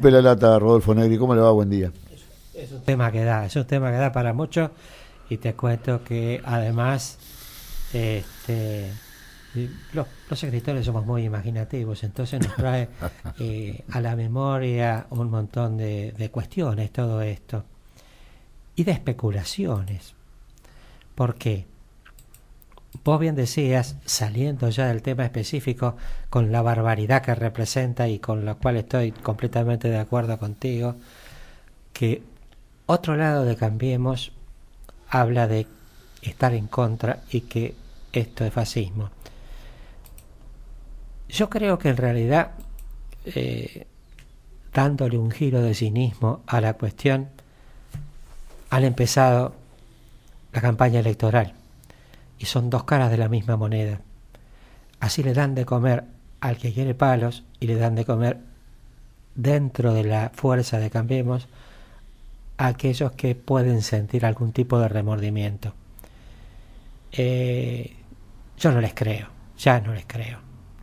Pela lata, Rodolfo Negri, ¿cómo le va? Buen día. Es un tema que da, es un tema que da para muchos y te cuento que además este, los, escritores somos muy imaginativos, entonces nos trae eh, a la memoria un montón de, de, cuestiones todo esto y de especulaciones. ¿Por qué? Vos bien decías, saliendo ya del tema específico, con la barbaridad que representa y con la cual estoy completamente de acuerdo contigo, que otro lado de Cambiemos habla de estar en contra y que esto es fascismo. Yo creo que en realidad, eh, dándole un giro de cinismo a la cuestión, han empezado la campaña electoral y son dos caras de la misma moneda. Así le dan de comer al que quiere palos y le dan de comer dentro de la fuerza de Cambiemos a aquellos que pueden sentir algún tipo de remordimiento. Eh, yo no les creo, ya no les creo,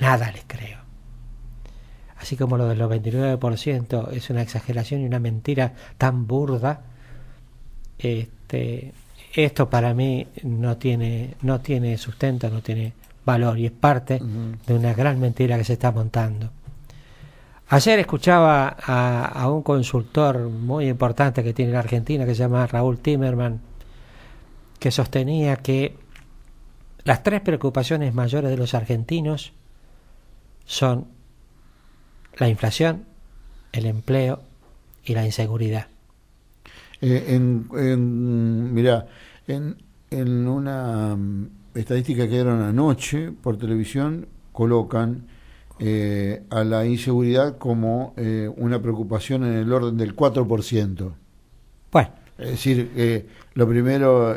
nada les creo. Así como lo del 99% es una exageración y una mentira tan burda, este, esto para mí no tiene, no tiene sustento, no tiene valor y es parte de una gran mentira que se está montando. Ayer escuchaba a, un consultor muy importante que tiene la Argentina, que se llama Raúl Timerman, que sostenía que las tres preocupaciones mayores de los argentinos son la inflación, el empleo y la inseguridad. Eh, mira, en, una mm, estadística que dieron anoche por televisión, colocan eh, a la inseguridad como eh, una preocupación en el orden del 4%. Bueno. Es decir, lo primero,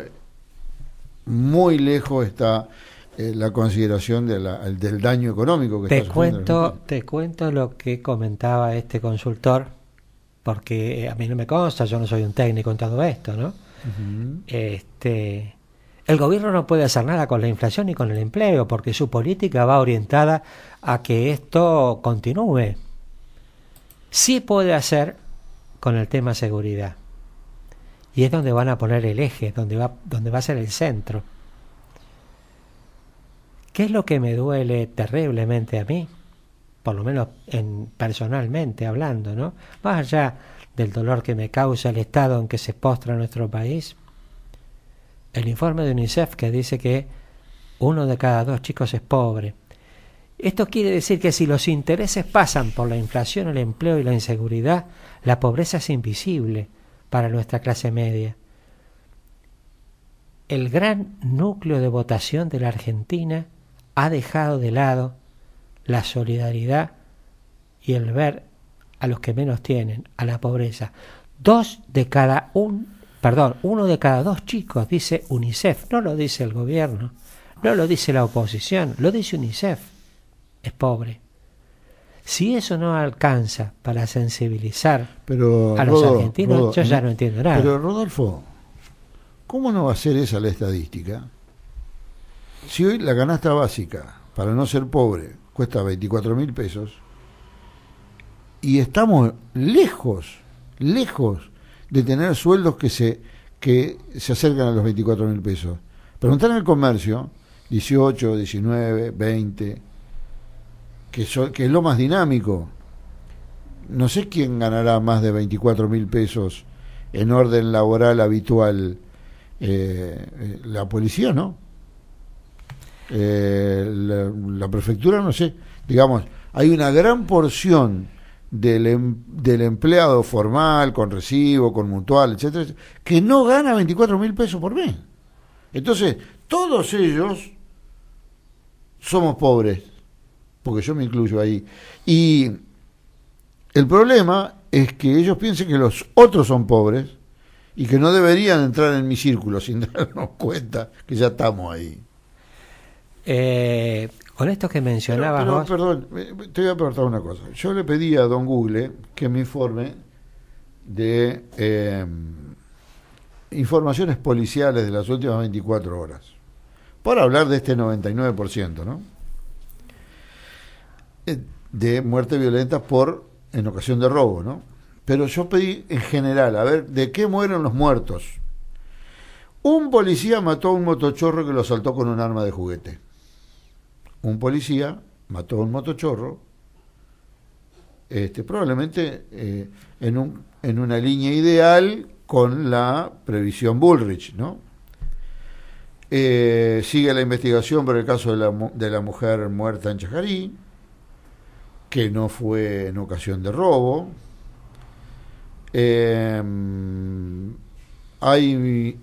muy lejos está eh, la consideración del daño económico que te cuento Te cuento lo que comentaba este consultor, porque a mí no me consta, yo no soy un técnico en todo esto, ¿no? Este, el gobierno no puede hacer nada con la inflación ni con el empleo porque su política va orientada a que esto continúe. Sí puede hacer con el tema seguridad. Y es donde van a poner el eje, donde va, donde va a ser el centro. ¿Qué es lo que me duele terriblemente a mí? Por lo menos en, personalmente hablando, ¿no? Más allá del dolor que me causa el estado en que se postra nuestro país? El informe de UNICEF que dice que uno de cada dos chicos es pobre. Esto quiere decir que si los intereses pasan por la inflación, el empleo y la inseguridad, la pobreza es invisible para nuestra clase media. El gran núcleo de votación de la Argentina ha dejado de lado la solidaridad y el ver a los que menos tienen, a la pobreza. Dos de cada un, perdón, uno de cada dos chicos, dice UNICEF, no lo dice el gobierno, no lo dice la oposición, lo dice UNICEF, es pobre. Si eso no alcanza para sensibilizar pero, a los argentinos, yo ya no entiendo nada. Pero Rodolfo, ¿cómo no va a ser esa la estadística? Si hoy la canasta básica, para no ser pobre, cuesta 24 mil pesos, y estamos lejos, lejos de tener sueldos que se, que se acercan a los 24 mil pesos. Preguntar en el comercio, 18, 19, 20, que, que es lo más dinámico. No sé quién ganará más de 24 mil pesos en orden laboral habitual. Eh, eh, la policía, ¿no? Eh, la prefectura, no sé. Digamos, hay una gran porción del, em, del empleado formal, con recibo, con mutual, etcétera, que no gana 24 mil pesos por mes. Entonces, todos ellos somos pobres, porque yo me incluyo ahí. Y el problema es que ellos piensen que los otros son pobres y que no deberían entrar en mi círculo sin darnos cuenta que ya estamos ahí. Eh, con esto que mencionabas Perdón, te voy a preguntar una cosa. Yo le pedí a don Google que me informe de eh, informaciones policiales de las últimas 24 horas. para hablar de este 99%, ¿no? Eh, de muertes violentas por, en ocasión de robo, ¿no? Pero yo pedí en general, a ver, ¿de qué mueren los muertos? Un policía mató a un motochorro que lo saltó con un arma de juguete un policía mató a un motochorro, este, probablemente eh, en, en una línea ideal con la previsión Bullrich, ¿no? Eh, sigue la investigación por el caso de la, mujer muerta en Chajarí, que no fue en ocasión de robo. Eh, hay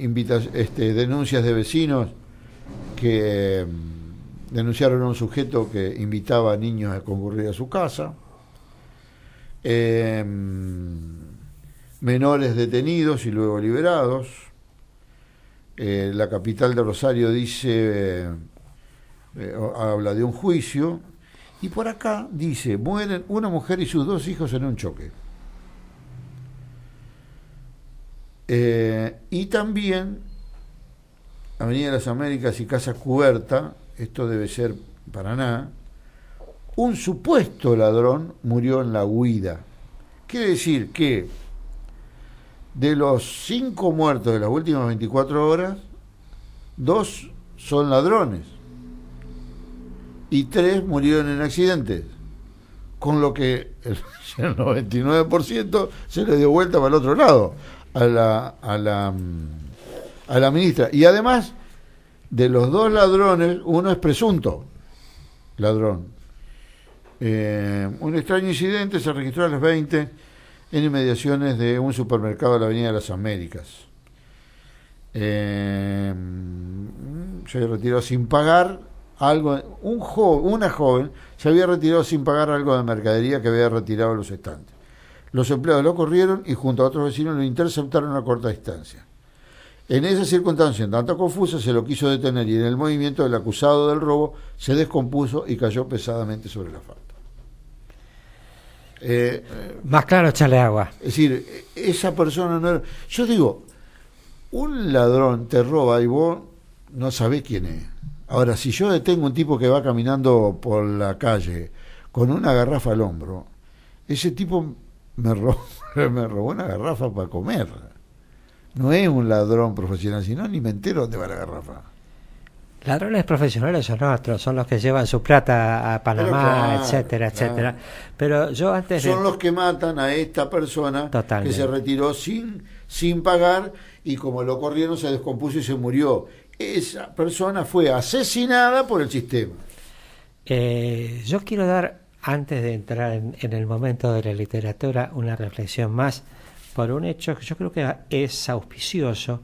este, denuncias de vecinos que denunciaron a un sujeto que invitaba a niños a concurrir a su casa. Em, menores detenidos y luego liberados. Eh, la capital de Rosario dice, eh, eh, habla de un juicio. Y por acá dice, mueren una mujer y sus dos hijos en un choque. y también Avenida de las Américas y Casa Cuberta esto debe ser para nada un supuesto ladrón murió en la huida. Quiere decir que de los cinco muertos de las últimas 24 horas, dos son ladrones y tres murieron en accidentes, con lo que el 99% se le dio vuelta para el otro lado a la, la, mm, a la ministra. Y además de los dos ladrones, uno es presunto ladrón. Eh, un extraño incidente se registró a las 20 en inmediaciones de un supermercado de la Avenida de las Américas. Eh, se retiró sin pagar algo. una joven se había retirado sin pagar algo de mercadería que había retirado los estantes. Los empleados lo corrieron y junto a otros vecinos lo interceptaron a corta distancia. En esa circunstancia, en tanto confusa, se lo quiso detener y en el movimiento del acusado del robo se descompuso y cayó pesadamente sobre la falda. Eh, Más claro, echarle agua. Es decir, esa persona no era... Yo digo, un ladrón te roba y vos no sabés quién es. Ahora, si yo detengo un tipo que va caminando por la calle con una garrafa al hombro, ese tipo me robó, me robó una garrafa para comer no es un ladrón profesional, sino ni me entero dónde va la garrafa. Ladrones profesionales son otros son los que llevan su plata a Panamá, etcétera, etcétera. Pero yo antes son los que matan a esta persona que se retiró sin sin pagar y como lo corrieron se descompuso y se murió. Esa persona fue asesinada por el sistema. Eh, yo quiero dar antes de entrar en el momento de la literatura una reflexión más por un hecho que yo creo que es auspicioso,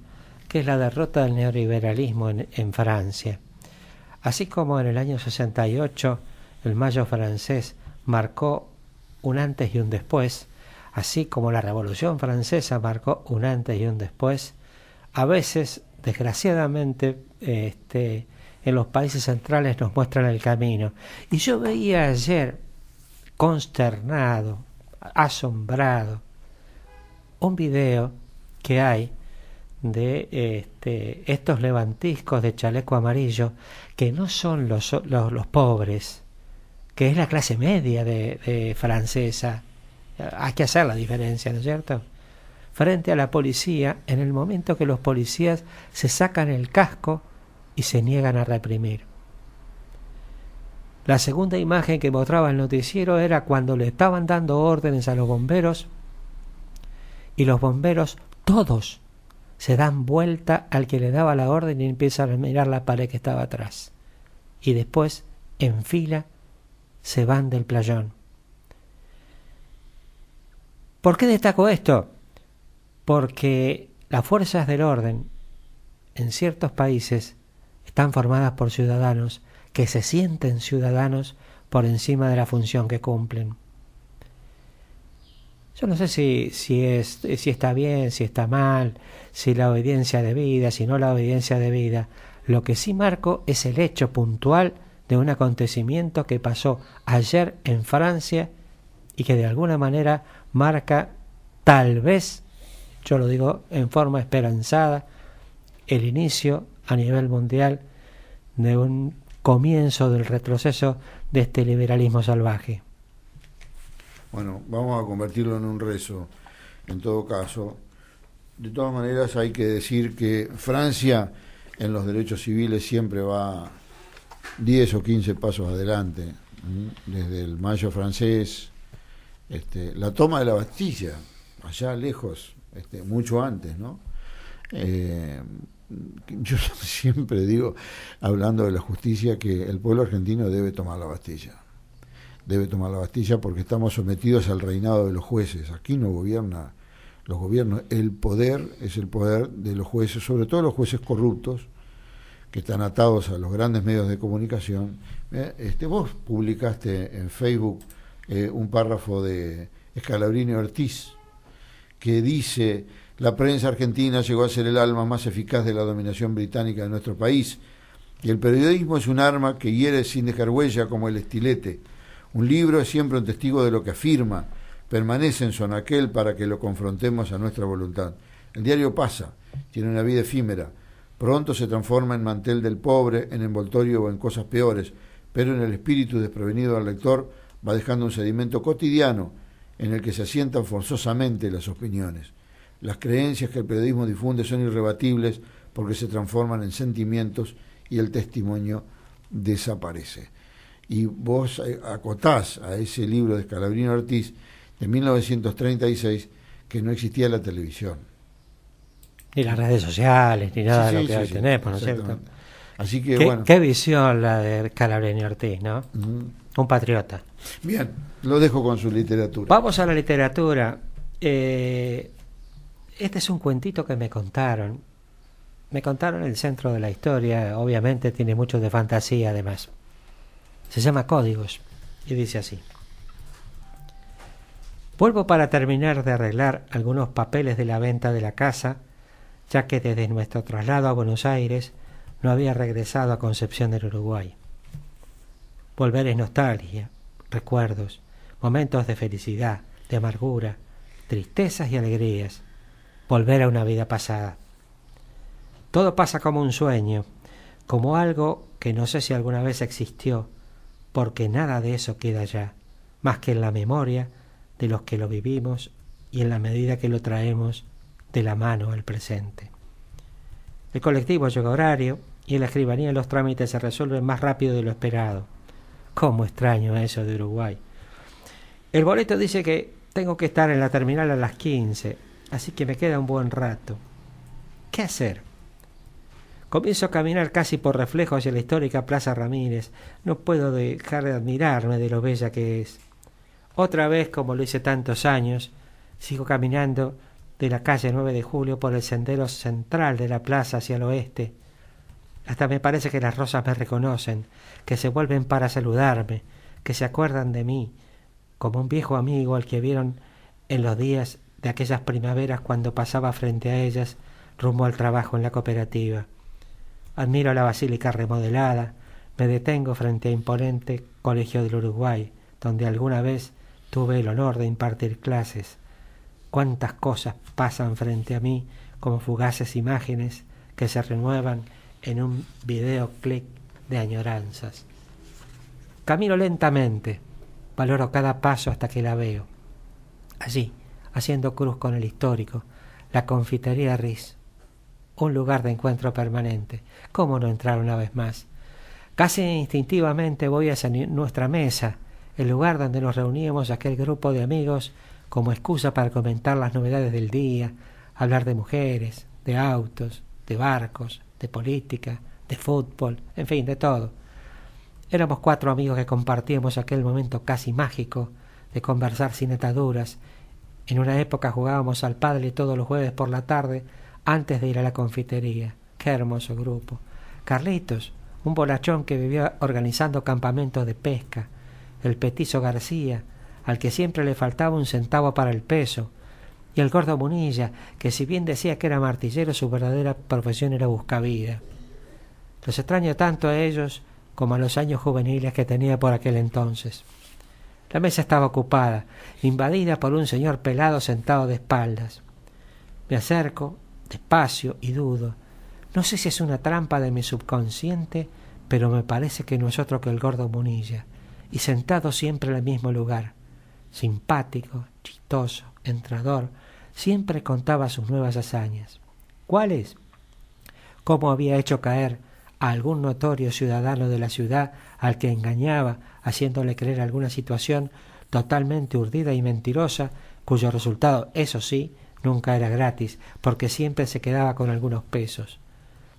que es la derrota del neoliberalismo en, Francia. Así como en el año 68 el mayo francés marcó un antes y un después, así como la Revolución Francesa marcó un antes y un después, a veces, desgraciadamente, este, en los países centrales nos muestran el camino. Y yo veía ayer, consternado, asombrado, un video que hay de este, estos levantiscos de chaleco amarillo que no son los, pobres, que es la clase media de, de francesa. Hay que hacer la diferencia, ¿no es cierto? Frente a la policía, en el momento que los policías se sacan el casco y se niegan a reprimir. La segunda imagen que mostraba el noticiero era cuando le estaban dando órdenes a los bomberos y los bomberos, todos, se dan vuelta al que le daba la orden y empiezan a mirar la pared que estaba atrás. Y después, en fila, se van del playón. ¿Por qué destaco esto? Porque las fuerzas del orden en ciertos países están formadas por ciudadanos que se sienten ciudadanos por encima de la función que cumplen. Yo no sé si, si, está bien, si está mal, si la obediencia de vida, si no la obediencia de vida. Lo que sí marco es el hecho puntual de un acontecimiento que pasó ayer en Francia y que de alguna manera marca tal vez, yo lo digo en forma esperanzada, el inicio a nivel mundial de un comienzo del retroceso de este liberalismo salvaje. Bueno, vamos a convertirlo en un rezo, en todo caso. De todas maneras, hay que decir que Francia en los derechos civiles siempre va 10 o 15 pasos adelante, desde el mayo francés, este, la toma de la Bastilla, allá lejos, este, mucho antes, ¿no? Eh, yo siempre digo, hablando de la justicia, que el pueblo argentino debe tomar la Bastilla debe tomar la Bastilla porque estamos sometidos al reinado de los jueces. Aquí no gobierna los gobiernos, el poder es el poder de los jueces, sobre todo los jueces corruptos que están atados a los grandes medios de comunicación. Eh, este, vos publicaste en Facebook eh, un párrafo de Escalabrini Ortiz que dice, la prensa argentina llegó a ser el alma más eficaz de la dominación británica de nuestro país y el periodismo es un arma que hiere sin dejar huella como el estilete un libro es siempre un testigo de lo que afirma, permanece en aquel para que lo confrontemos a nuestra voluntad. El diario pasa, tiene una vida efímera, pronto se transforma en mantel del pobre, en envoltorio o en cosas peores, pero en el espíritu desprevenido del lector va dejando un sedimento cotidiano en el que se asientan forzosamente las opiniones. Las creencias que el periodismo difunde son irrebatibles porque se transforman en sentimientos y el testimonio desaparece y vos eh, acotás a ese libro de Calabrino Ortiz de 1936 que no existía la televisión. Ni las redes sociales, ni nada de lo que hoy tenemos, ¿no es cierto? Así que, bueno. Qué visión la de Calabrino Ortiz, ¿no? Mm. Un patriota. Bien, lo dejo con su literatura. Vamos a la literatura. Eh, este es un cuentito que me contaron. Me contaron el centro de la historia, obviamente tiene mucho de fantasía además. Se llama Códigos y dice así. Vuelvo para terminar de arreglar algunos papeles de la venta de la casa, ya que desde nuestro traslado a Buenos Aires no había regresado a Concepción del Uruguay. Volver es nostalgia, recuerdos, momentos de felicidad, de amargura, tristezas y alegrías. Volver a una vida pasada. Todo pasa como un sueño, como algo que no sé si alguna vez existió, porque nada de eso queda ya, más que en la memoria de los que lo vivimos y en la medida que lo traemos de la mano al presente. El colectivo llega a horario y en la escribanía los trámites se resuelven más rápido de lo esperado. ¿Cómo extraño eso de Uruguay? El boleto dice que tengo que estar en la terminal a las 15, así que me queda un buen rato. ¿Qué hacer? Comienzo a caminar casi por reflejo hacia la histórica Plaza Ramírez. No puedo dejar de admirarme de lo bella que es. Otra vez, como lo hice tantos años, sigo caminando de la calle 9 de Julio por el sendero central de la plaza hacia el oeste. Hasta me parece que las rosas me reconocen, que se vuelven para saludarme, que se acuerdan de mí, como un viejo amigo al que vieron en los días de aquellas primaveras cuando pasaba frente a ellas rumbo al trabajo en la cooperativa. Admiro la basílica remodelada, me detengo frente al imponente Colegio del Uruguay, donde alguna vez tuve el honor de impartir clases. Cuántas cosas pasan frente a mí como fugaces imágenes que se renuevan en un videoclip de añoranzas. Camino lentamente, valoro cada paso hasta que la veo. Allí, haciendo cruz con el histórico, la confitería Riz, un lugar de encuentro permanente. ¿Cómo no entrar una vez más? Casi instintivamente voy a nuestra mesa, el lugar donde nos reuníamos aquel grupo de amigos como excusa para comentar las novedades del día, hablar de mujeres, de autos, de barcos, de política, de fútbol, en fin, de todo. Éramos cuatro amigos que compartíamos aquel momento casi mágico de conversar sin ataduras. En una época jugábamos al padre todos los jueves por la tarde antes de ir a la confitería. Qué hermoso grupo. Carlitos, un bolachón que vivía organizando campamentos de pesca. El petizo García, al que siempre le faltaba un centavo para el peso. Y el gordo Munilla, que si bien decía que era martillero, su verdadera profesión era buscavida. Los extraño tanto a ellos como a los años juveniles que tenía por aquel entonces. La mesa estaba ocupada, invadida por un señor pelado sentado de espaldas. Me acerco despacio y dudo. No sé si es una trampa de mi subconsciente, pero me parece que no es otro que el gordo Munilla, y sentado siempre en el mismo lugar. Simpático, chistoso, entrador, siempre contaba sus nuevas hazañas. ¿Cuáles? Cómo había hecho caer a algún notorio ciudadano de la ciudad al que engañaba, haciéndole creer alguna situación totalmente urdida y mentirosa, cuyo resultado, eso sí, nunca era gratis, porque siempre se quedaba con algunos pesos.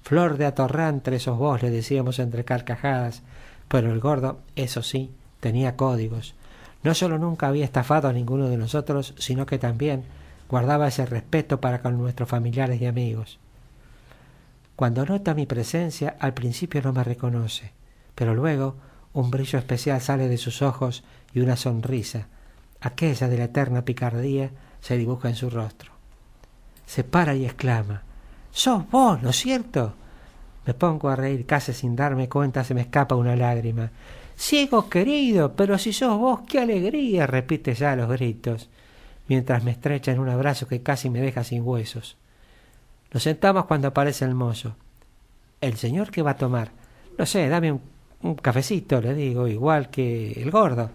Flor de atorrante esos vos, le decíamos entre carcajadas, pero el gordo, eso sí, tenía códigos. No solo nunca había estafado a ninguno de nosotros, sino que también guardaba ese respeto para con nuestros familiares y amigos. Cuando nota mi presencia, al principio no me reconoce, pero luego un brillo especial sale de sus ojos y una sonrisa, aquella de la eterna picardía, se dibuja en su rostro se para y exclama Sos vos, ¿no es cierto? Me pongo a reír, casi sin darme cuenta se me escapa una lágrima. Ciego querido, pero si sos vos, qué alegría, repite ya los gritos, mientras me estrecha en un abrazo que casi me deja sin huesos. Nos sentamos cuando aparece el mozo. ¿El señor qué va a tomar? No sé, dame un, cafecito, le digo, igual que el gordo.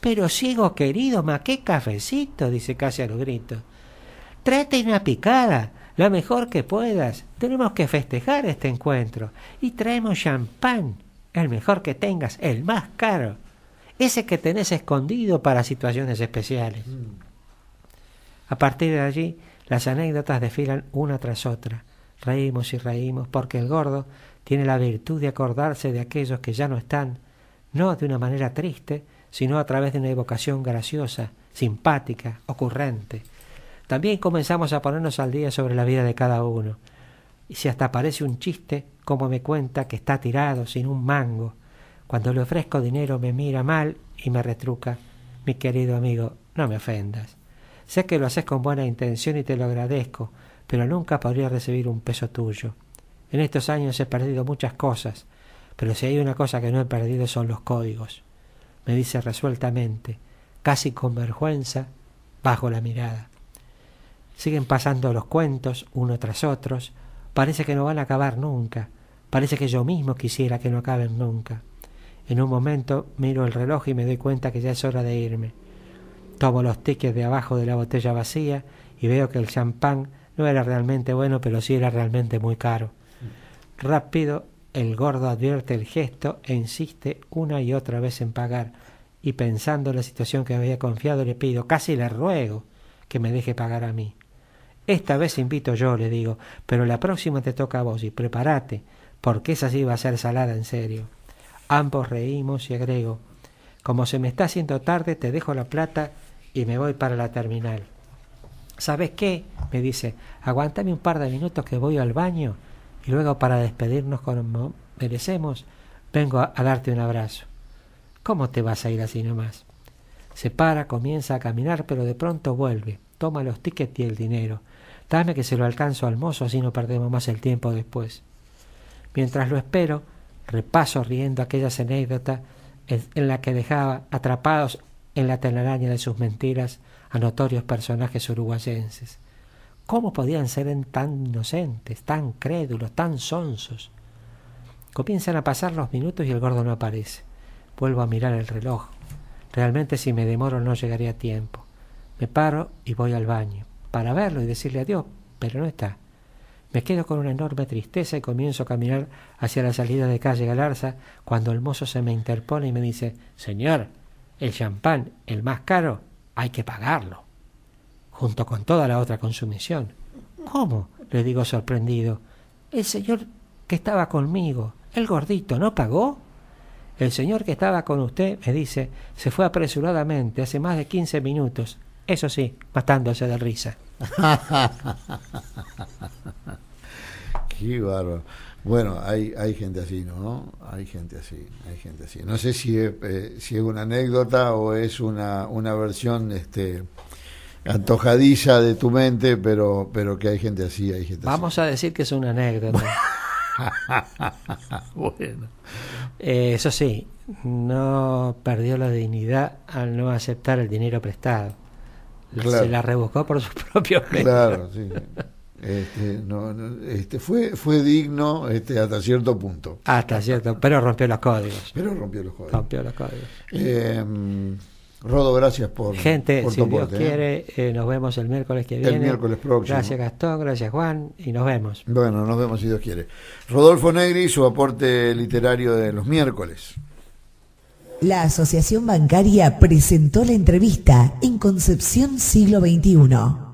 Pero ciego querido, ma qué cafecito, dice casi a los gritos. Trate una picada, lo mejor que puedas. Tenemos que festejar este encuentro. Y traemos champán, el mejor que tengas, el más caro. Ese que tenés escondido para situaciones especiales. Mm. A partir de allí, las anécdotas desfilan una tras otra. Reímos y reímos porque el gordo tiene la virtud de acordarse de aquellos que ya no están, no de una manera triste, sino a través de una evocación graciosa, simpática, ocurrente. También comenzamos a ponernos al día sobre la vida de cada uno. Y si hasta parece un chiste, como me cuenta que está tirado sin un mango. Cuando le ofrezco dinero me mira mal y me retruca. Mi querido amigo, no me ofendas. Sé que lo haces con buena intención y te lo agradezco, pero nunca podría recibir un peso tuyo. En estos años he perdido muchas cosas, pero si hay una cosa que no he perdido son los códigos. Me dice resueltamente, casi con vergüenza, bajo la mirada. Siguen pasando los cuentos uno tras otros. Parece que no van a acabar nunca. Parece que yo mismo quisiera que no acaben nunca. En un momento miro el reloj y me doy cuenta que ya es hora de irme. Tomo los tickets de abajo de la botella vacía y veo que el champán no era realmente bueno, pero sí era realmente muy caro. Rápido, el gordo advierte el gesto e insiste una y otra vez en pagar. Y pensando en la situación que había confiado, le pido, casi le ruego, que me deje pagar a mí. Esta vez invito yo, le digo, pero la próxima te toca a vos y prepárate, porque esa sí va a ser salada en serio. Ambos reímos y agrego, como se me está haciendo tarde, te dejo la plata y me voy para la terminal. ¿Sabes qué? me dice, aguántame un par de minutos que voy al baño y luego para despedirnos como merecemos, vengo a, a darte un abrazo. ¿Cómo te vas a ir así nomás? Se para, comienza a caminar, pero de pronto vuelve, toma los tickets y el dinero Dame que se lo alcanzo al mozo, así no perdemos más el tiempo después. Mientras lo espero, repaso riendo aquellas anécdotas en la que dejaba atrapados en la telaraña de sus mentiras a notorios personajes uruguayenses. ¿Cómo podían ser tan inocentes, tan crédulos, tan sonsos? Comienzan a pasar los minutos y el gordo no aparece. Vuelvo a mirar el reloj. Realmente si me demoro no llegaría a tiempo. Me paro y voy al baño para verlo y decirle adiós, pero no está. Me quedo con una enorme tristeza y comienzo a caminar hacia la salida de calle Galarza cuando el mozo se me interpone y me dice, Señor, el champán, el más caro, hay que pagarlo, junto con toda la otra consumición. ¿Cómo? le digo sorprendido. El señor que estaba conmigo, el gordito, ¿no pagó? El señor que estaba con usted, me dice, se fue apresuradamente hace más de quince minutos. Eso sí, matándose de risa. Qué bárbaro. Bueno, hay, hay gente así, ¿no? Hay gente así, hay gente así. No sé si, eh, si es una anécdota o es una, una versión este, antojadiza de tu mente, pero, pero que hay gente así, hay gente Vamos a decir que es una anécdota. bueno. Eh, eso sí, no perdió la dignidad al no aceptar el dinero prestado se la rebuscó por sus propios medios. Claro, sí. Este, este, fue, fue digno este, hasta cierto punto. Hasta cierto, pero rompió los códigos. Pero rompió los códigos. Eh, Rodo, gracias por. Gente, si Dios ¿eh? quiere, eh, nos vemos el miércoles que viene. El miércoles próximo. Gracias, Gastón, gracias, Juan, y nos vemos. Bueno, nos vemos si Dios quiere. Rodolfo Negri, su aporte literario de los miércoles. La Asociación Bancaria presentó la entrevista en Concepción Siglo XXI.